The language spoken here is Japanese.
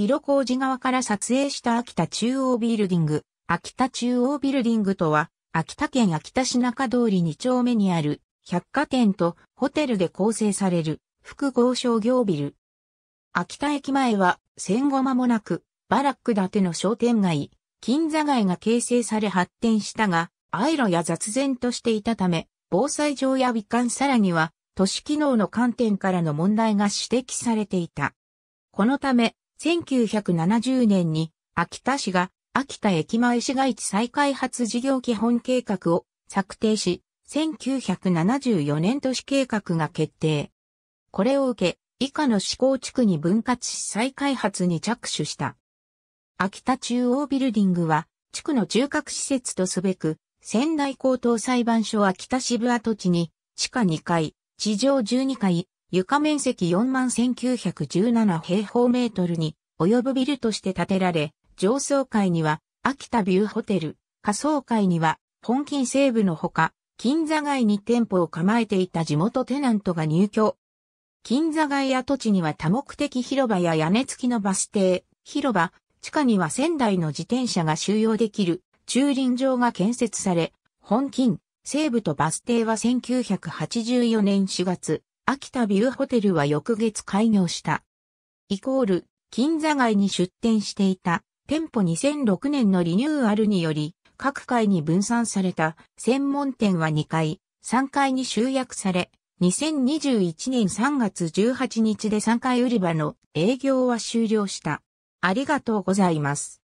広小路側から撮影した秋田中央ビルディング。秋田中央ビルディングとは、秋田県秋田市中通り2丁目にある百貨店とホテルで構成される複合商業ビル。秋田駅前は戦後間もなくバラック建ての商店街、金座街が形成され発展したが、アイロや雑然としていたため、防災上や美観さらには都市機能の観点からの問題が指摘されていた。このため、1970年に秋田市が秋田駅前市街地再開発事業基本計画を策定し、1974年都市計画が決定。これを受け、以下の市郊地区に分割し再開発に着手した。秋田中央ビルディングは、地区の中核施設とすべく、仙台高等裁判所秋田支部跡地に、地下2階、地上12階、床面積4万1917平方メートルに及ぶビルとして建てられ、上層階には秋田ビューホテル、下層階には本金西部のほか、金座街に店舗を構えていた地元テナントが入居。金座街跡地には多目的広場や屋根付きのバス停、広場、地下には仙台の自転車が収容できる駐輪場が建設され、本金、西部とバス停は1984年4月、秋田ビューホテルは翌月開業した。イコール、金座街に出店していた、店舗2006年のリニューアルにより、各階に分散された専門店は2階、3階に集約され、2021年3月18日で3階売り場の営業は終了した。ありがとうございます。